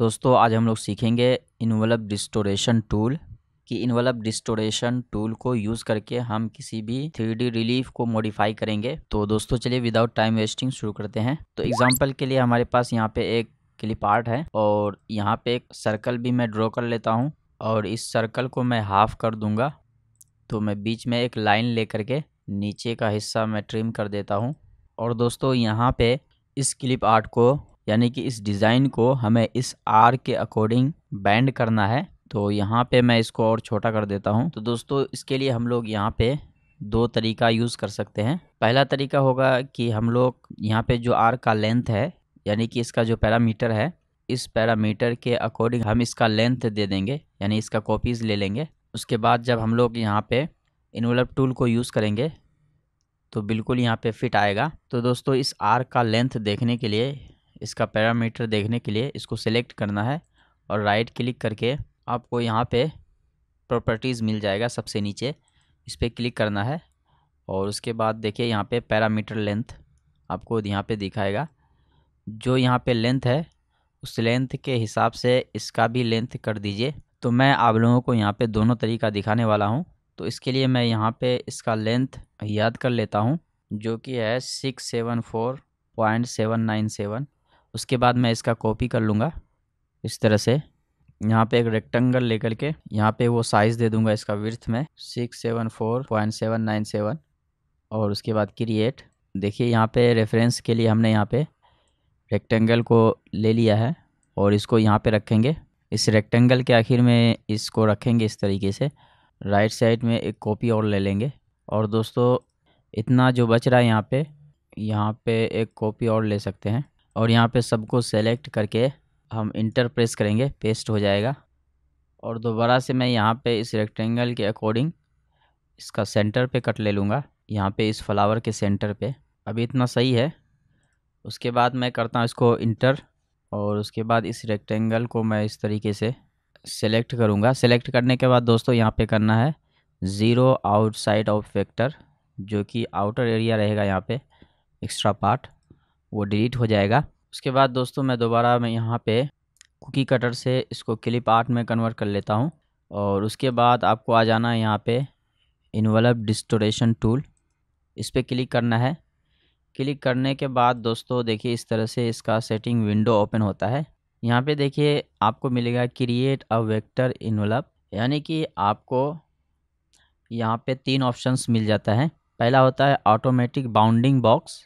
दोस्तों आज हम लोग सीखेंगे इनवलप डिस्टोरेशन टूल कि इनवलप डिस्टोरेशन टूल को यूज़ करके हम किसी भी थ्री रिलीफ को मॉडिफाई करेंगे तो दोस्तों चलिए विदाउट टाइम वेस्टिंग शुरू करते हैं तो एग्जांपल के लिए हमारे पास यहाँ पे एक क्लिप आर्ट है और यहाँ पे एक सर्कल भी मैं ड्रॉ कर लेता हूँ और इस सर्कल को मैं हाफ कर दूँगा तो मैं बीच में एक लाइन ले करके नीचे का हिस्सा मैं ट्रिम कर देता हूँ और दोस्तों यहाँ पर इस क्लिप आर्ट को यानी कि इस डिज़ाइन को हमें इस आर के अकॉर्डिंग बैंड करना है तो यहाँ पे मैं इसको और छोटा कर देता हूँ तो दोस्तों इसके लिए हम लोग यहाँ पे दो तरीका यूज़ कर सकते हैं पहला तरीका होगा कि हम लोग यहाँ पे जो आर का लेंथ है यानी कि इसका जो पैरामीटर है इस पैरामीटर के अकॉर्डिंग हम इसका लेंथ दे देंगे यानी इसका कॉपीज़ ले लेंगे उसके बाद जब हम लोग यहाँ पर इन्वेलप टूल को यूज़ करेंगे तो बिल्कुल यहाँ पर फिट आएगा तो दोस्तों इस आर का लेंथ देखने के लिए इसका पैरामीटर देखने के लिए इसको सेलेक्ट करना है और राइट क्लिक करके आपको यहाँ पे प्रॉपर्टीज़ मिल जाएगा सबसे नीचे इस पर क्लिक करना है और उसके बाद देखिए यहाँ पे पैरामीटर लेंथ आपको यहाँ पे दिखाएगा जो यहाँ पे लेंथ है उस लेंथ के हिसाब से इसका भी लेंथ कर दीजिए तो मैं आप लोगों को यहाँ पर दोनों तरीका दिखाने वाला हूँ तो इसके लिए मैं यहाँ पर इसका लेंथ याद कर लेता हूँ जो कि है six seven four point seven nine seven उसके बाद मैं इसका कॉपी कर लूँगा इस तरह से यहाँ पे एक रेक्टेंगल लेकर के यहाँ पे वो साइज़ दे दूंगा इसका विर्थ में six seven four point seven nine seven और उसके बाद क्रिएट देखिए यहाँ पे रेफरेंस के लिए हमने यहाँ पे रेक्टेंगल को ले लिया है और इसको यहाँ पे रखेंगे इस रेक्टेंगल के आखिर में इसको रखेंगे इस तरीके से राइट साइड में एक कॉपी और ले लेंगे और दोस्तों इतना जो बच रहा है यहाँ पर यहाँ पर एक कॉपी और ले सकते हैं और यहाँ पे सबको सेलेक्ट करके हम इंटर प्रेस करेंगे पेस्ट हो जाएगा और दोबारा से मैं यहाँ पे इस रेक्टेंगल के अकॉर्डिंग इसका सेंटर पे कट ले लूँगा यहाँ पे इस फ्लावर के सेंटर पे अभी इतना सही है उसके बाद मैं करता हूँ इसको इंटर और उसके बाद इस रेक्टेंगल को मैं इस तरीके से सेलेक्ट करूँगा सेलेक्ट करने के बाद दोस्तों यहाँ पर करना है ज़ीरो आउटसाइड ऑफ फैक्टर जो कि आउटर एरिया रहेगा यहाँ पर एक्स्ट्रा पार्ट वो डिलीट हो जाएगा उसके बाद दोस्तों मैं दोबारा मैं यहाँ पे कुकी कटर से इसको क्लिप आर्ट में कन्वर्ट कर लेता हूँ और उसके बाद आपको आ जाना है यहाँ पे इन्वलप डिस्टोरेशन टूल इस पर क्लिक करना है क्लिक करने के बाद दोस्तों देखिए इस तरह से इसका सेटिंग विंडो ओपन होता है यहाँ पे देखिए आपको मिलेगा क्रिएट अ वेक्टर इन्वलप यानी कि आपको यहाँ पे तीन ऑप्शंस मिल जाता है पहला होता है ऑटोमेटिक बाउंडिंग बॉक्स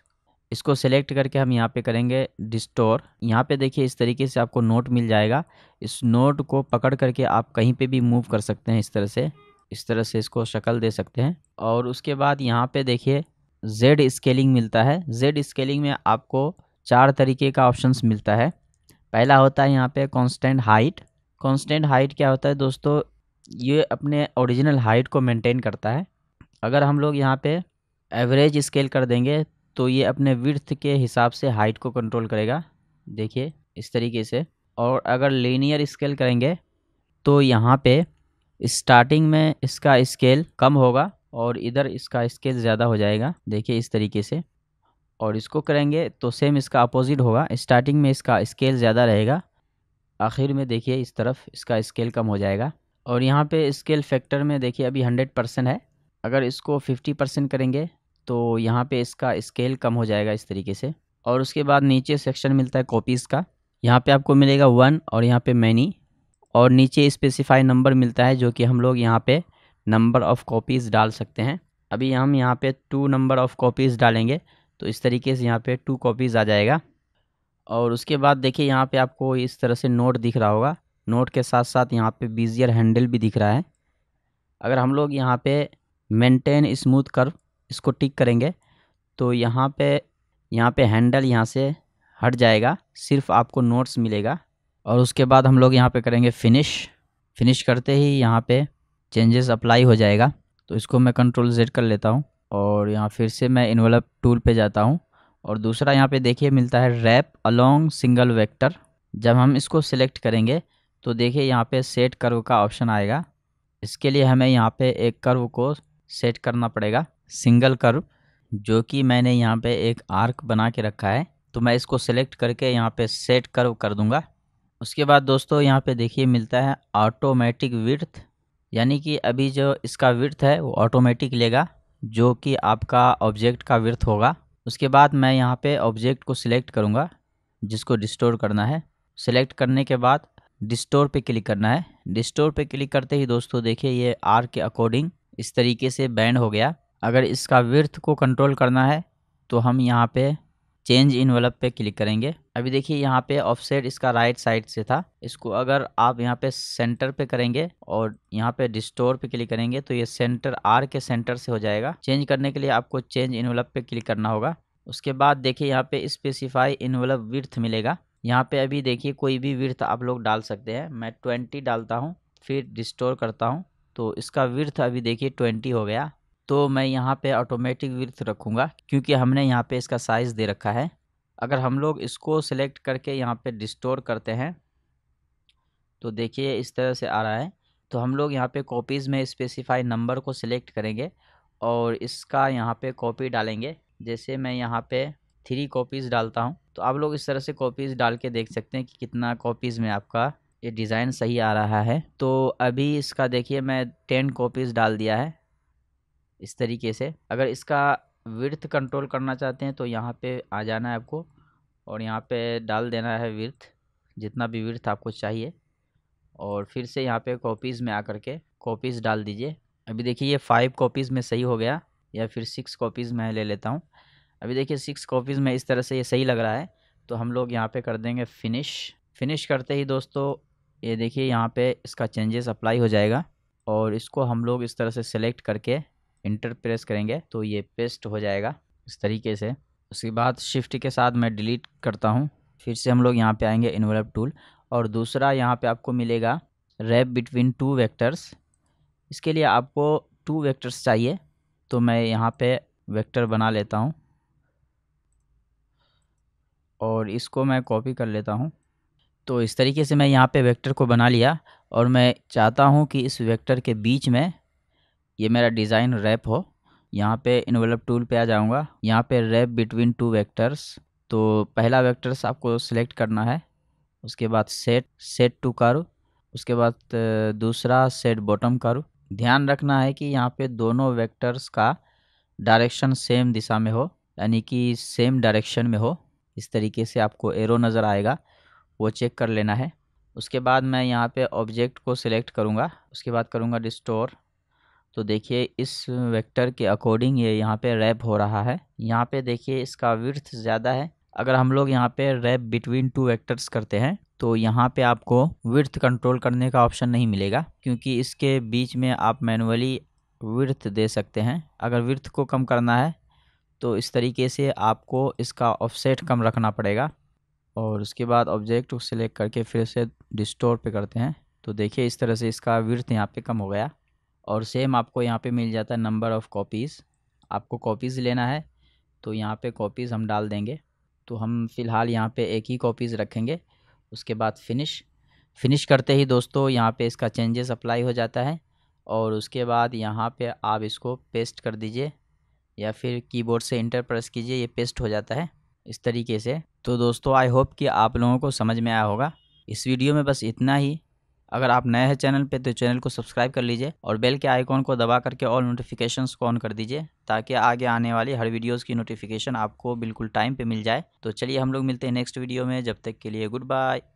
इसको सेलेक्ट करके हम यहाँ पे करेंगे डिस्टोर यहाँ पे देखिए इस तरीके से आपको नोट मिल जाएगा इस नोट को पकड़ करके आप कहीं पे भी मूव कर सकते हैं इस तरह से इस तरह से इसको शक्ल दे सकते हैं और उसके बाद यहाँ पे देखिए जेड स्केलिंग मिलता है जेड स्केलिंग में आपको चार तरीके का ऑप्शंस मिलता है पहला होता है यहाँ पर कॉन्सटेंट हाइट कॉन्सटेंट हाइट क्या होता है दोस्तों ये अपने ओरिजिनल हाइट को मेनटेन करता है अगर हम लोग यहाँ पर एवरेज स्केल कर देंगे तो ये अपने विर्थ के हिसाब से हाइट को कंट्रोल करेगा देखिए इस तरीके से और अगर लीनियर स्केल करेंगे तो यहाँ पे स्टार्टिंग में इसका स्केल कम होगा और इधर इसका स्केल ज़्यादा हो जाएगा देखिए इस तरीके से और इसको करेंगे तो सेम इसका अपोजिट होगा स्टार्टिंग में इसका स्केल ज़्यादा रहेगा आखिर में देखिए इस तरफ इसका स्केल कम हो जाएगा और यहाँ पे स्केल फैक्टर में देखिए अभी हंड्रेड परसेंट है अगर इसको फिफ्टी परसेंट करेंगे तो यहाँ पे इसका स्केल कम हो जाएगा इस तरीके से और उसके बाद नीचे सेक्शन मिलता है कॉपीज़ का यहाँ पे आपको मिलेगा वन और यहाँ पे मैनी और नीचे स्पेसिफाई नंबर मिलता है जो कि हम लोग यहाँ पे नंबर ऑफ़ कॉपीज़ डाल सकते हैं अभी हम यहाँ पे टू नंबर ऑफ़ कॉपीज़ डालेंगे तो इस तरीके से यहाँ पे टू कॉपीज़ आ जाएगा और उसके बाद देखिए यहाँ पे आपको इस तरह से नोट दिख रहा होगा नोट के साथ साथ यहाँ पे बीजियर हैंडल भी दिख रहा है अगर हम लोग यहाँ पे मेंटेन स्मूथ कर्व इसको टिक करेंगे तो यहाँ पे यहाँ पे हैंडल यहाँ से हट जाएगा सिर्फ आपको नोट्स मिलेगा और उसके बाद हम लोग यहाँ पे करेंगे फिनिश फिनिश करते ही यहाँ पे चेंजेस अप्लाई हो जाएगा तो इसको मैं कंट्रोल जेड कर लेता हूँ और यहाँ फिर से मैं इन्वेलप टूल पे जाता हूँ और दूसरा यहाँ पे देखिए मिलता है रैप अलोंग सिंगल वेक्टर जब हम इसको सिलेक्ट करेंगे तो देखिए यहाँ पे सेट कर्व का ऑप्शन आएगा इसके लिए हमें यहाँ पे एक कर्व को सेट करना पड़ेगा सिंगल कर्व जो कि मैंने यहाँ पे एक आर्क बना के रखा है तो मैं इसको सिलेक्ट करके यहाँ पे सेट कर्व कर दूंगा उसके बाद दोस्तों यहाँ पे देखिए मिलता है ऑटोमेटिक विर्थ यानी कि अभी जो इसका विर्थ है वो ऑटोमेटिक लेगा जो कि आपका ऑब्जेक्ट का विर्थ होगा उसके बाद मैं यहाँ पे ऑब्जेक्ट को सिलेक्ट करूँगा जिसको डिस्टोर करना है सिलेक्ट करने के बाद डिस्टोर पे क्लिक करना है डिस्टोर पे क्लिक करते ही दोस्तों देखिए ये आर के अकॉर्डिंग इस तरीके से बैंड हो गया अगर इसका विर्थ को कंट्रोल करना है तो हम यहाँ पे चेंज इनवेलप पे क्लिक करेंगे अभी देखिए यहाँ पे ऑफसेट इसका राइट साइड से था इसको अगर आप यहाँ पे सेंटर पे करेंगे और यहाँ पे डिस्टोर पे क्लिक करेंगे तो ये सेंटर आर के सेंटर से हो जाएगा चेंज करने के लिए आपको चेंज इनवेलप पे क्लिक करना होगा उसके बाद देखिए यहाँ पे स्पेसिफाई इनवेलप विर्थ मिलेगा यहाँ पे अभी देखिए कोई भी विर्थ आप लोग डाल सकते हैं मैं ट्वेंटी डालता हूँ फिर डिस्टोर करता हूँ तो इसका विर्थ अभी देखिए ट्वेंटी हो गया तो मैं यहाँ पे ऑटोमेटिक विर्थ रखूँगा क्योंकि हमने यहाँ पे इसका साइज़ दे रखा है अगर हम लोग इसको सिलेक्ट करके यहाँ पे डिस्टोर करते हैं तो देखिए इस तरह से आ रहा है तो हम लोग यहाँ पे कॉपीज़ में स्पेसिफाई नंबर को सिलेक्ट करेंगे और इसका यहाँ पे कॉपी डालेंगे जैसे मैं यहाँ पे थ्री कॉपीज़ डालता हूँ तो आप लोग इस तरह से कॉपीज़ डाल के देख सकते हैं कि कितना कॉपीज़ में आपका ये डिज़ाइन सही आ रहा है तो अभी इसका देखिए मैं टेन कॉपीज़ डाल दिया है इस तरीके से अगर इसका विर्थ कंट्रोल करना चाहते हैं तो यहाँ पे आ जाना है आपको और यहाँ पे डाल देना है विर्थ जितना भी विर्थ आपको चाहिए और फिर से यहाँ पे कॉपीज़ में आकर के कॉपीज़ डाल दीजिए अभी देखिए ये फाइव कॉपीज़ में सही हो गया या फिर सिक्स कॉपीज़ में ले लेता हूँ अभी देखिए सिक्स कॉपीज़ में इस तरह से ये सही लग रहा है तो हम लोग यहाँ पर कर देंगे फिनिश फिनिश करते ही दोस्तों ये देखिए यहाँ पर इसका चेंजेस अप्लाई हो जाएगा और इसको हम लोग इस तरह से सेलेक्ट करके इंटर प्रेस करेंगे तो ये पेस्ट हो जाएगा इस तरीके से उसके बाद शिफ्ट के साथ मैं डिलीट करता हूँ फिर से हम लोग यहाँ पे आएंगे इन्वेलप टूल और दूसरा यहाँ पे आपको मिलेगा रैप बिटवीन टू वेक्टर्स इसके लिए आपको टू वेक्टर्स चाहिए तो मैं यहाँ पे वेक्टर बना लेता हूँ और इसको मैं कॉपी कर लेता हूँ तो इस तरीके से मैं यहाँ पे वेक्टर को बना लिया और मैं चाहता हूँ कि इस वेक्टर के बीच में ये मेरा डिज़ाइन रैप हो यहाँ पे इन्वेलप टूल पे आ जाऊँगा यहाँ पे रैप बिटवीन टू वेक्टर्स तो पहला वेक्टर्स आपको सिलेक्ट करना है उसके बाद सेट सेट टू कर उसके बाद दूसरा सेट बॉटम कर ध्यान रखना है कि यहाँ पे दोनों वेक्टर्स का डायरेक्शन सेम दिशा में हो यानी कि सेम डायरेक्शन में हो इस तरीके से आपको एरो नज़र आएगा वो चेक कर लेना है उसके बाद मैं यहाँ पे ऑब्जेक्ट को सिलेक्ट करूँगा उसके बाद करूँगा डिस्टोर तो देखिए इस वेक्टर के अकॉर्डिंग ये यहाँ पे रैप हो रहा है यहाँ पे देखिए इसका विर्थ ज़्यादा है अगर हम लोग यहाँ पे रैप बिटवीन टू वेक्टर्स करते हैं तो यहाँ पे आपको विर्थ कंट्रोल करने का ऑप्शन नहीं मिलेगा क्योंकि इसके बीच में आप मैनुअली विर्थ दे सकते हैं अगर विर्थ को कम करना है तो इस तरीके से आपको इसका ऑफसेट कम रखना पड़ेगा और उसके बाद ऑब्जेक्ट को सिलेक्ट करके फिर से डिस्टोर पे करते हैं तो देखिए इस तरह से इसका विर्थ यहाँ पे कम हो गया और सेम आपको यहाँ पे मिल जाता है नंबर ऑफ़ कॉपीज़ आपको कॉपीज़ लेना है तो यहाँ पे कॉपीज़ हम डाल देंगे तो हम फ़िलहाल यहाँ पे एक ही कॉपीज़ रखेंगे उसके बाद फिनिश फिनिश करते ही दोस्तों यहाँ पे इसका चेंजेस अप्लाई हो जाता है और उसके बाद यहाँ पे आप इसको पेस्ट कर दीजिए या फिर कीबोर्ड से इंटर प्रेस कीजिए ये पेस्ट हो जाता है इस तरीके से तो दोस्तों आई होप कि आप लोगों को समझ में आया होगा इस वीडियो में बस इतना ही अगर आप नए हैं चैनल पे तो चैनल को सब्सक्राइब कर लीजिए और बेल के आइकॉन को दबा करके ऑल नोटिफिकेशंस को ऑन कर दीजिए ताकि आगे आने वाली हर वीडियोज़ की नोटिफिकेशन आपको बिल्कुल टाइम पे मिल जाए तो चलिए हम लोग मिलते हैं नेक्स्ट वीडियो में जब तक के लिए गुड बाय